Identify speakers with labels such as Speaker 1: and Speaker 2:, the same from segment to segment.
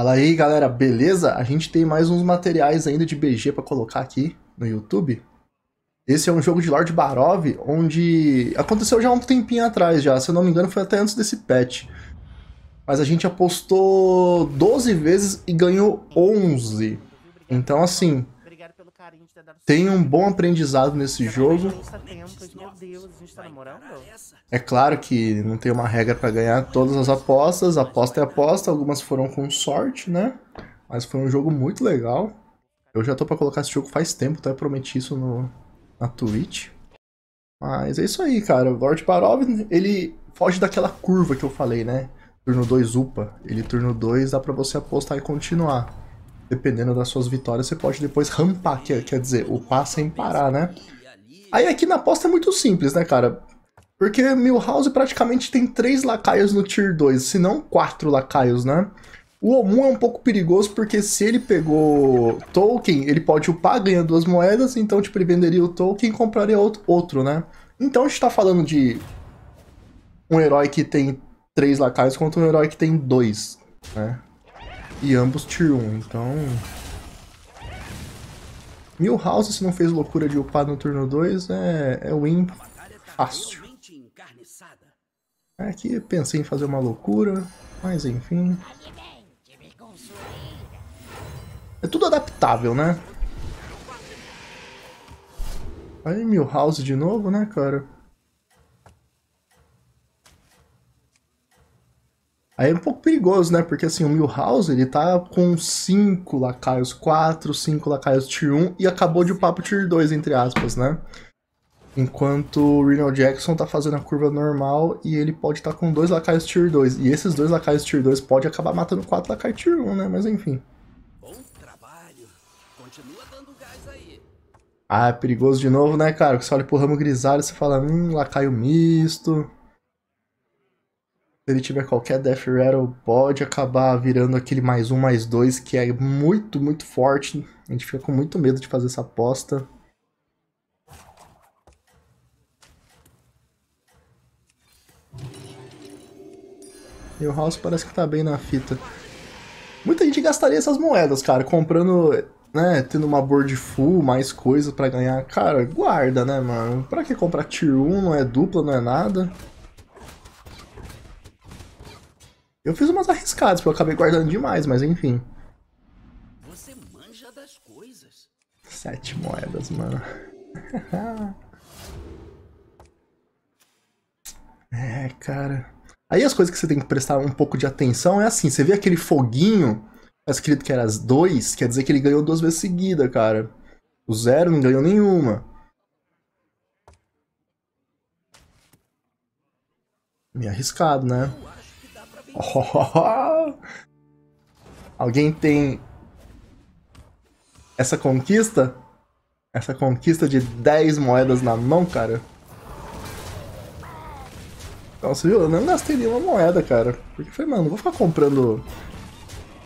Speaker 1: Fala aí, galera, beleza? A gente tem mais uns materiais ainda de BG para colocar aqui no YouTube. Esse é um jogo de Lord Barov, onde aconteceu já um tempinho atrás já, se eu não me engano foi até antes desse patch. Mas a gente apostou 12 vezes e ganhou 11. Então assim, tem um bom aprendizado nesse jogo. Tá tá é claro que não tem uma regra para ganhar todas as apostas. Aposta é aposta. Algumas foram com sorte, né? Mas foi um jogo muito legal. Eu já tô pra colocar esse jogo faz tempo, até prometi isso no, na Twitch. Mas é isso aí, cara. O Lord Barov, ele foge daquela curva que eu falei, né? Turno 2 upa. Ele turno 2 dá pra você apostar e continuar dependendo das suas vitórias, você pode depois rampar, que quer dizer, upar sem parar, né? Aí aqui na aposta é muito simples, né, cara? Porque Milhouse praticamente tem três lacaios no Tier 2, se não quatro lacaios, né? O Omun é um pouco perigoso porque se ele pegou token, ele pode upar ganhando duas moedas, então tipo, ele venderia o token e compraria outro, né? Então a gente tá falando de um herói que tem três lacaios contra um herói que tem dois, né? E ambos Tier 1, então... Milhouse, se não fez loucura de upar no turno 2, é, é win fácil. Aqui é pensei em fazer uma loucura, mas enfim... É tudo adaptável, né? Aí Milhouse de novo, né, cara? Aí é um pouco perigoso, né? Porque assim, o Milhouse, ele tá com 5 lacaios 4, 5 lacaios tier 1 e acabou de papo tier 2, entre aspas, né? Enquanto o Renal Jackson tá fazendo a curva normal e ele pode estar tá com 2 lacaios tier 2. E esses 2 lacaios tier 2 pode acabar matando 4 lacaios tier 1, né? Mas enfim. Bom trabalho. Continua dando gás aí. Ah, é perigoso de novo, né, cara? Porque você olha pro ramo grisalho e você fala, hum, lacaio misto ele tiver qualquer Death Rattle, pode acabar virando aquele mais um, mais dois, que é muito, muito forte. A gente fica com muito medo de fazer essa aposta. E o House parece que tá bem na fita. Muita gente gastaria essas moedas, cara, comprando, né, tendo uma board full, mais coisa para ganhar. Cara, guarda, né, mano? Pra que comprar tier 1, não é dupla, não é nada. Eu fiz umas arriscadas, porque eu acabei guardando demais, mas enfim. Você manja das coisas. Sete moedas, mano. é, cara. Aí as coisas que você tem que prestar um pouco de atenção é assim, você vê aquele foguinho tá escrito que era as dois, quer dizer que ele ganhou duas vezes seguida, cara. O zero não ganhou nenhuma. Meio arriscado, né? Oh! Alguém tem essa conquista? Essa conquista de 10 moedas na mão, cara? Nossa, viu? Eu não gastei nenhuma moeda, cara. Porque foi, mano, vou ficar comprando...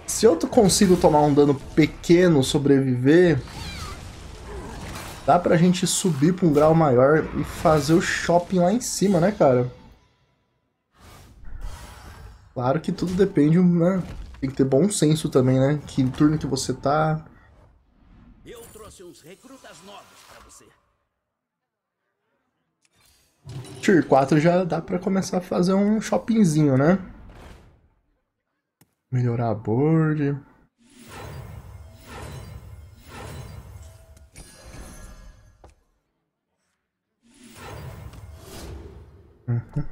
Speaker 1: Se eu consigo tomar um dano pequeno, sobreviver... Dá pra gente subir pra um grau maior e fazer o shopping lá em cima, né, cara? Claro que tudo depende, né? Tem que ter bom senso também, né? Que turno que você tá. Eu trouxe uns recrutas novos pra você. Tier 4 já dá pra começar a fazer um shoppingzinho, né? Melhorar a board.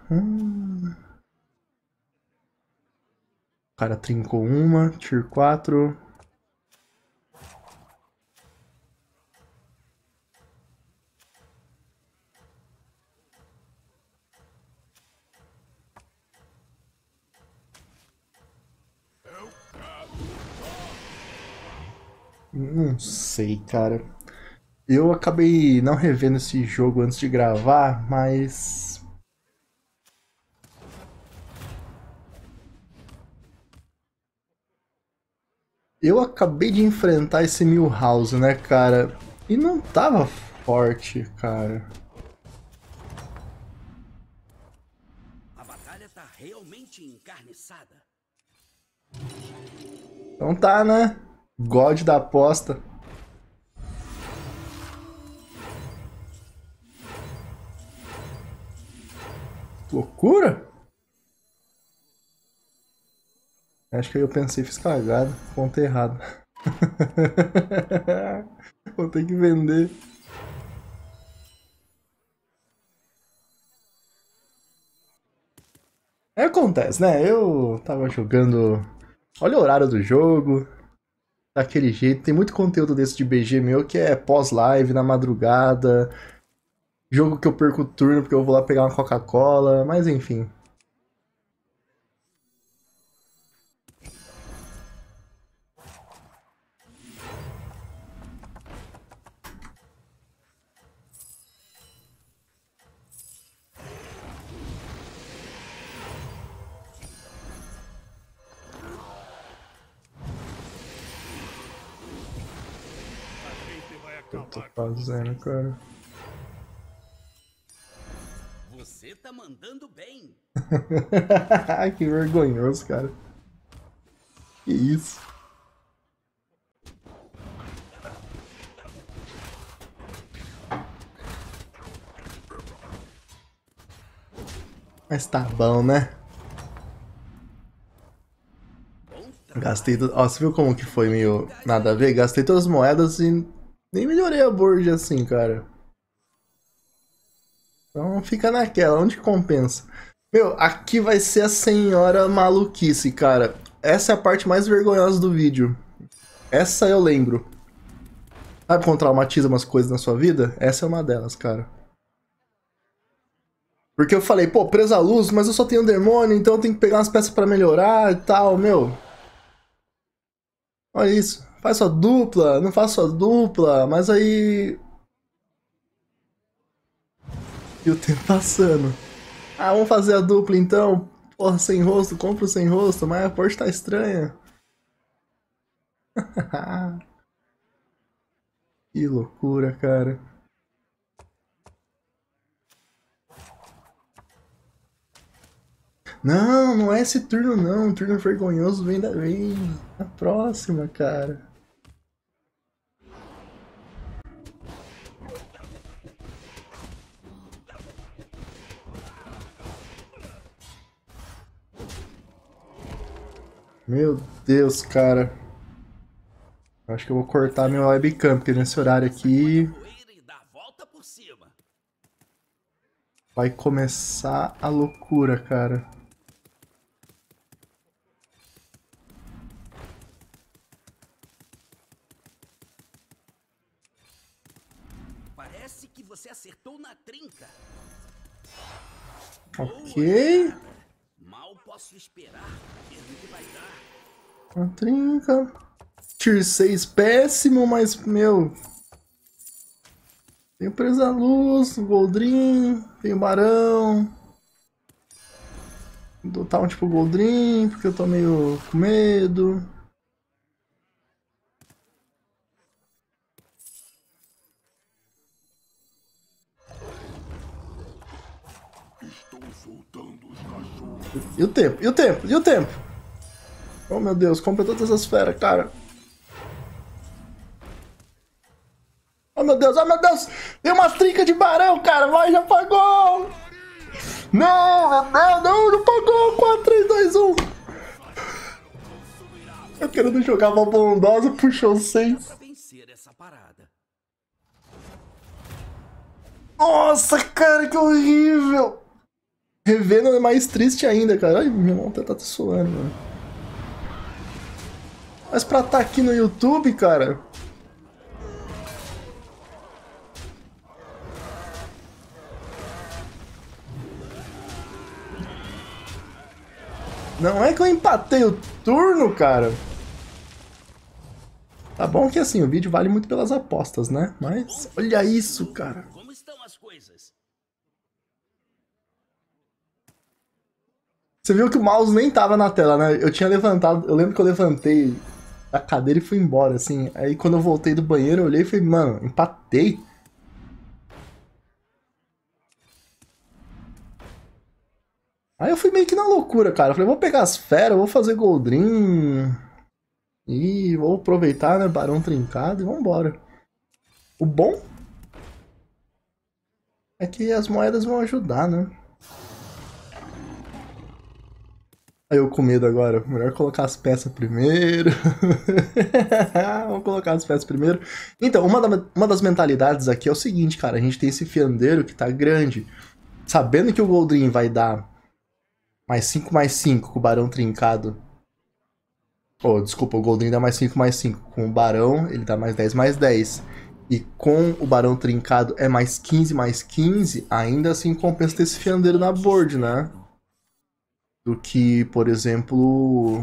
Speaker 1: Uhum cara trincou uma, tier 4. Não sei, cara. Eu acabei não revendo esse jogo antes de gravar, mas Eu acabei de enfrentar esse Milhouse, né, cara? E não tava forte, cara. A batalha tá realmente encarniçada. Então tá, né? God da aposta. Loucura? Acho que eu pensei, fiz cagado, conta errado. Vou ter que vender. É, acontece, né? Eu tava jogando. Olha o horário do jogo. Daquele jeito. Tem muito conteúdo desse de BG meu que é pós-live, na madrugada. Jogo que eu perco turno porque eu vou lá pegar uma Coca-Cola. Mas enfim. tô fazendo, cara? Você tá mandando bem. que vergonhoso, cara. Que isso? Mas tá bom, né? Gastei... Ó, você viu como que foi meio nada a ver? Gastei todas as moedas e nem melhorei a board assim, cara. Então fica naquela, onde compensa. Meu, aqui vai ser a senhora maluquice, cara. Essa é a parte mais vergonhosa do vídeo. Essa eu lembro. Sabe quando traumatiza umas coisas na sua vida? Essa é uma delas, cara. Porque eu falei, pô, presa a luz, mas eu só tenho demônio, então eu tenho que pegar umas peças para melhorar e tal, meu. Olha isso faz sua dupla, não faz sua dupla, mas aí. E o tempo passando. Ah, vamos fazer a dupla então? Porra, sem rosto, compro sem rosto, mas a Porsche tá estranha. que loucura, cara. Não, não é esse turno não. O turno vergonhoso vem, da... vem na próxima, cara. Meu Deus, cara. Acho que eu vou cortar meu webcam, porque nesse horário aqui. Vai começar a loucura, cara. Parece que você acertou na trinca. Ok. Mal posso esperar uma trinca. Tier 6 péssimo, mas, meu... Tem Presa Luz, Goldrin, tem Barão. Vou dotar um tipo Goldrin, porque eu tô meio com medo. E o tempo, e o tempo, e o tempo? Oh meu Deus, compra todas as feras, cara. Oh meu Deus, oh meu Deus! Tem umas trincas de barão, cara! Vai, já pagou! Não, não, não, não pagou! 4, 3, 2, 1! Eu querendo jogar uma bondosa, puxou 6. Nossa, cara, que horrível! Revendo é mais triste ainda, cara. Ai, minha mão tá, tá suando, mano. Mas pra estar tá aqui no YouTube, cara... Não é que eu empatei o turno, cara. Tá bom que assim, o vídeo vale muito pelas apostas, né? Mas olha isso, cara. Como estão as coisas? Você viu que o mouse nem tava na tela, né? Eu tinha levantado, eu lembro que eu levantei a cadeira e fui embora, assim. Aí quando eu voltei do banheiro, eu olhei e falei, mano, empatei. Aí eu fui meio que na loucura, cara. Eu falei, vou pegar as feras, vou fazer Goldrin. E vou aproveitar, né? Barão trincado e vambora. O bom é que as moedas vão ajudar, né? Aí eu com medo agora, melhor colocar as peças primeiro. Vamos colocar as peças primeiro. Então, uma, da, uma das mentalidades aqui é o seguinte, cara. A gente tem esse fiandeiro que tá grande. Sabendo que o Goldrin vai dar mais 5 mais 5 com o Barão trincado. Oh, desculpa, o Goldrin dá mais 5 mais 5. Com o Barão, ele dá mais 10 mais 10. E com o Barão trincado é mais 15 mais 15. Ainda assim compensa ter esse fiandeiro na board, né? do que, por exemplo,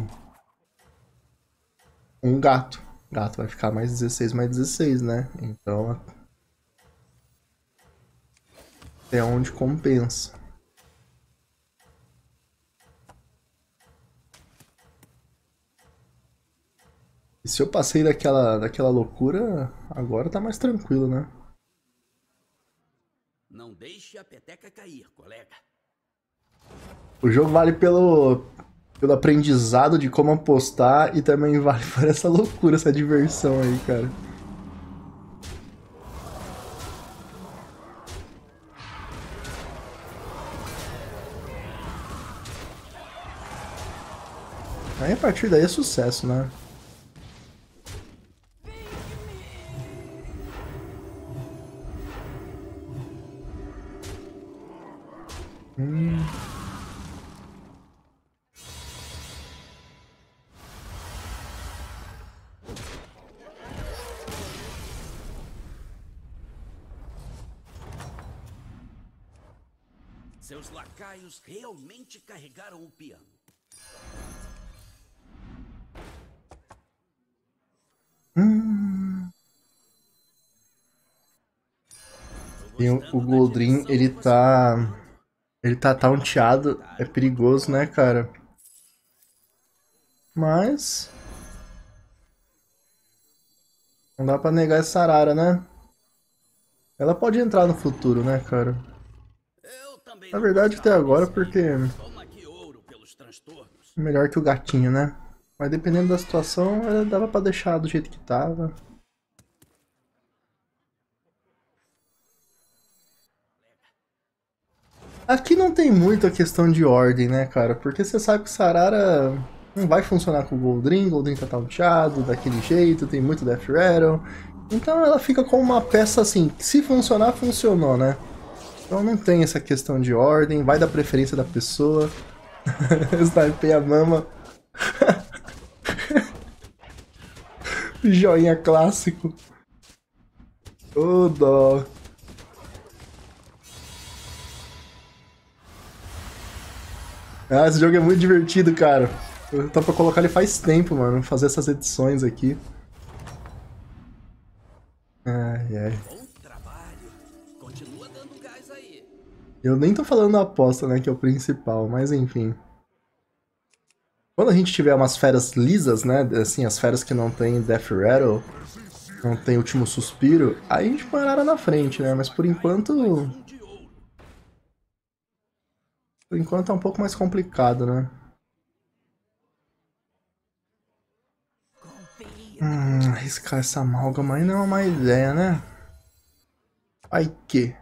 Speaker 1: um gato. Gato vai ficar mais 16, mais 16, né? Então, até onde compensa. E se eu passei daquela, daquela loucura, agora tá mais tranquilo, né? Não deixe a peteca cair, colega. O jogo vale pelo, pelo aprendizado de como apostar e também vale por essa loucura, essa diversão aí, cara. Aí a partir daí é sucesso, né? Seus lacaios realmente carregaram o piano. Hum. E o, Goldrin, ele tá. Ele tá taunteado. É perigoso, né, cara? Mas. Não dá pra negar essa arara, né? Ela pode entrar no futuro, né, cara? Na verdade até agora porque melhor que o gatinho, né? Mas dependendo da situação, dava pra deixar do jeito que tava. Aqui não tem muito a questão de ordem, né, cara? Porque você sabe que Sarara não vai funcionar com o Goldrin, Goldrin tá taunteado daquele jeito, tem muito Death Rattle. Então ela fica com uma peça assim, que se funcionar, funcionou, né? Então não tem essa questão de ordem, vai da preferência da pessoa. Snipei a mama. Joinha clássico. Ô oh, dó. Ah, esse jogo é muito divertido, cara. Eu tô pra colocar ele faz tempo, mano. Fazer essas edições aqui. Ai, ai. Eu nem tô falando da aposta, né, que é o principal, mas enfim. Quando a gente tiver umas feras lisas, né, assim, as feras que não tem Death Rattle, não tem Último Suspiro, aí a gente põe a na frente, né, mas por enquanto... Por enquanto é um pouco mais complicado, né. Hum, arriscar essa amálgama aí não é uma má ideia, né? Ai que...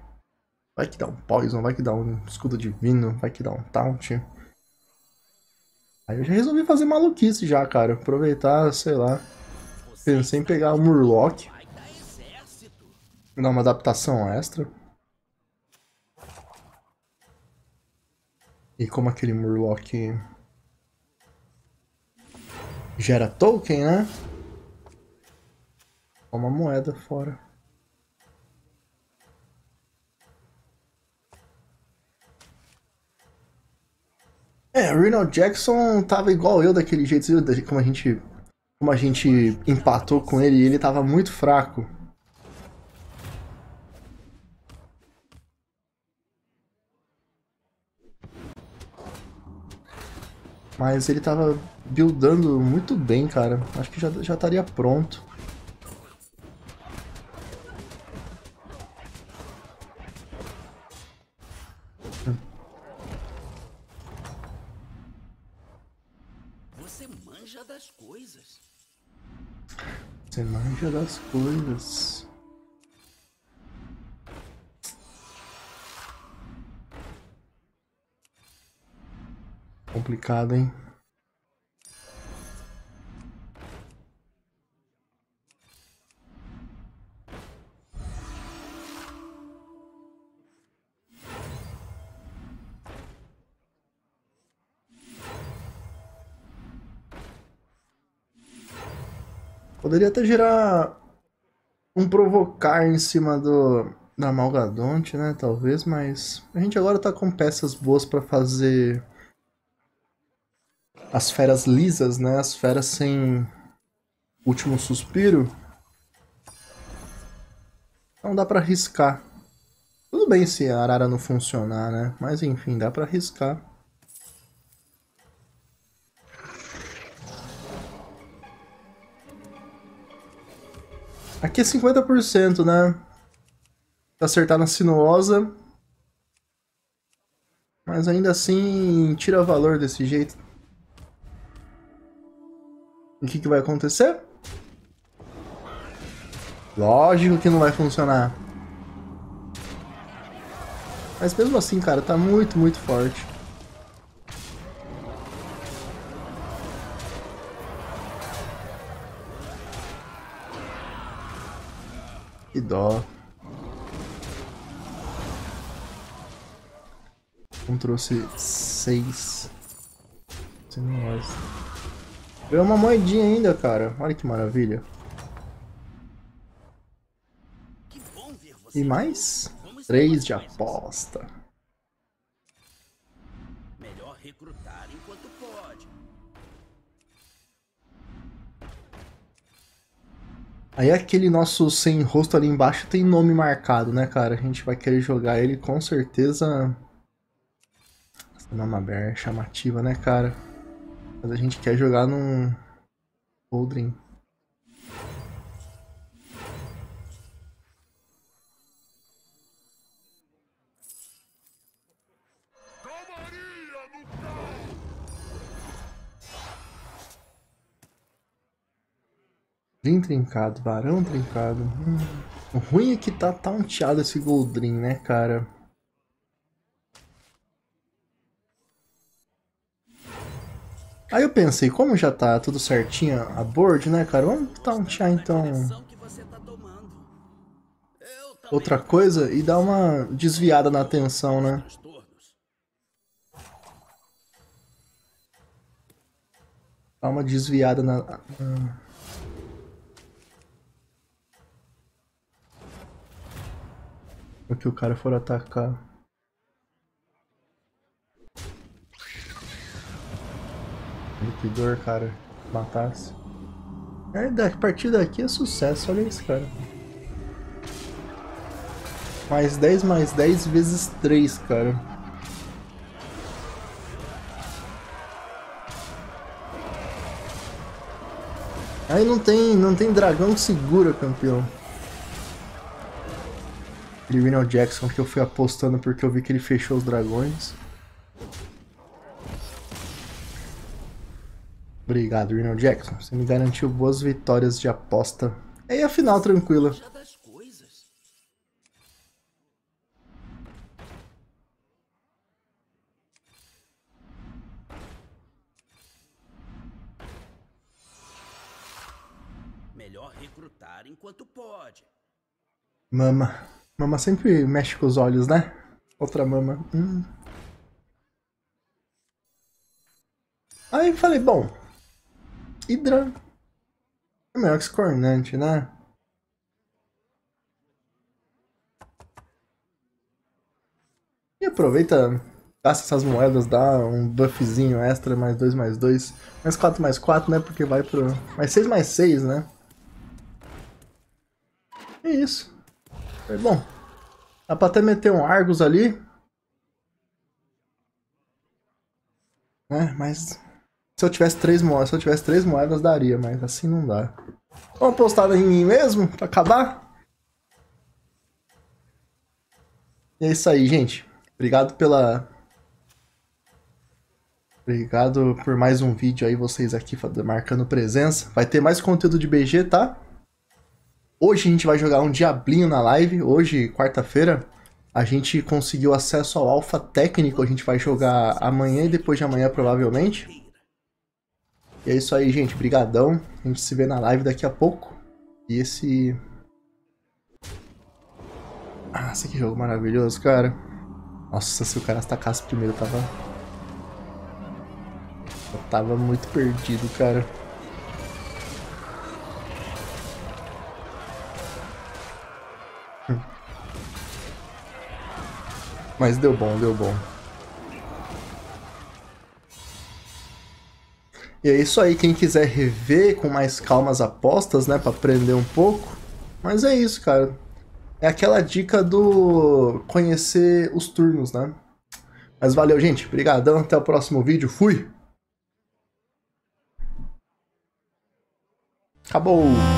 Speaker 1: Vai que dá um poison, vai que dá um escudo divino, vai que dá um taunt. Aí eu já resolvi fazer maluquice já, cara. Aproveitar, sei lá. Pensei em pegar o Murloc. Dar uma adaptação extra. E como aquele Murloc gera token, né? Uma moeda fora. É, Ronald Jackson tava igual eu daquele jeito, viu? Como a gente. Como a gente empatou com ele e ele tava muito fraco. Mas ele tava buildando muito bem, cara. Acho que já, já estaria pronto. fuja das coisas. Complicado, hein? Poderia até girar um provocar em cima do da Malgadonte, né? Talvez, mas a gente agora tá com peças boas para fazer as feras lisas, né? As feras sem último suspiro. Não dá para riscar. Tudo bem se a arara não funcionar, né? Mas enfim, dá para riscar. Aqui é 50%, né? Pra acertar na sinuosa. Mas ainda assim, tira valor desse jeito. O que, que vai acontecer? Lógico que não vai funcionar. Mas mesmo assim, cara, tá muito, muito forte. Que dó. Não trouxe seis. Você não mais. Ganhou uma moedinha ainda, cara. Olha que maravilha. E mais? Três de aposta. Melhor recrutar Aí aquele nosso sem rosto ali embaixo tem nome marcado, né, cara? A gente vai querer jogar ele com certeza... Essa Mamaber é chamativa, né, cara? Mas a gente quer jogar num... Oldrin. Goldrin trincado, Barão trincado. Hum. O ruim é que tá taunteado esse Goldrin, né, cara? Aí eu pensei, como já tá tudo certinho a board, né, cara? Vamos tauntear então. Outra coisa e dar uma desviada na atenção, né? Dá uma desviada na. na... o é que o cara for atacar. Que dor, cara. Matasse. É, a partir daqui é sucesso, olha isso, cara. Mais 10 mais 10 vezes 3, cara. Aí não tem, não tem dragão que segura, campeão. Livinel Jackson que eu fui apostando porque eu vi que ele fechou os dragões. Obrigado, Reno Jackson. Você me garantiu boas vitórias de aposta. E a final tranquila. Melhor recrutar enquanto pode. Mama. Mama sempre mexe com os olhos, né? Outra mama. Hum. Aí eu falei, bom, Hydra é melhor que Scornante, né? E aproveita, gasta essas moedas, dá um buffzinho extra, mais 2, mais 2, mais 4, mais 4, né? Porque vai pro... mais 6, mais 6, né? É isso. Falei, bom, dá pra até meter um Argus ali. Né, mas se eu tivesse três moedas, se eu tivesse três moedas daria, mas assim não dá. Vamos postar em mim mesmo pra acabar? E é isso aí, gente. Obrigado pela Obrigado por mais um vídeo aí, vocês aqui marcando presença. Vai ter mais conteúdo de BG, tá? Hoje a gente vai jogar um diablinho na live. Hoje, quarta-feira, a gente conseguiu acesso ao alfa técnico. A gente vai jogar amanhã e depois de amanhã, provavelmente. E é isso aí, gente. Brigadão. A gente se vê na live daqui a pouco. E esse... Ah, esse que é jogo maravilhoso, cara. Nossa, se o cara atacasse primeiro, eu tava... Eu tava muito perdido, cara. Mas deu bom, deu bom. E é isso aí, quem quiser rever com mais calma as apostas, né, para aprender um pouco. Mas é isso, cara. É aquela dica do conhecer os turnos, né? Mas valeu, gente. Obrigadão, até o próximo vídeo. Fui! Acabou!